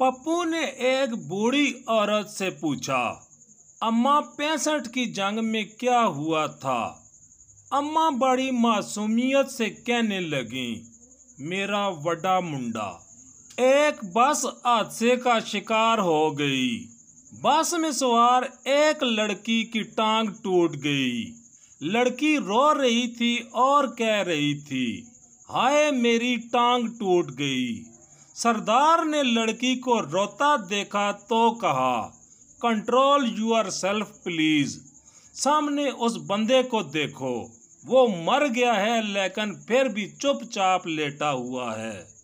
पप्पू ने एक बूढ़ी औरत से पूछा अम्मा पैंसठ की जंग में क्या हुआ था अम्मा बड़ी मासूमियत से कहने लगी मेरा बड़ा मुंडा एक बस हादसे का शिकार हो गई बस में सवार एक लड़की की टांग टूट गई लड़की रो रही थी और कह रही थी हाय मेरी टांग टूट गई सरदार ने लड़की को रोता देखा तो कहा कंट्रोल यूर सेल्फ प्लीज सामने उस बंदे को देखो वो मर गया है लेकिन फिर भी चुपचाप लेटा हुआ है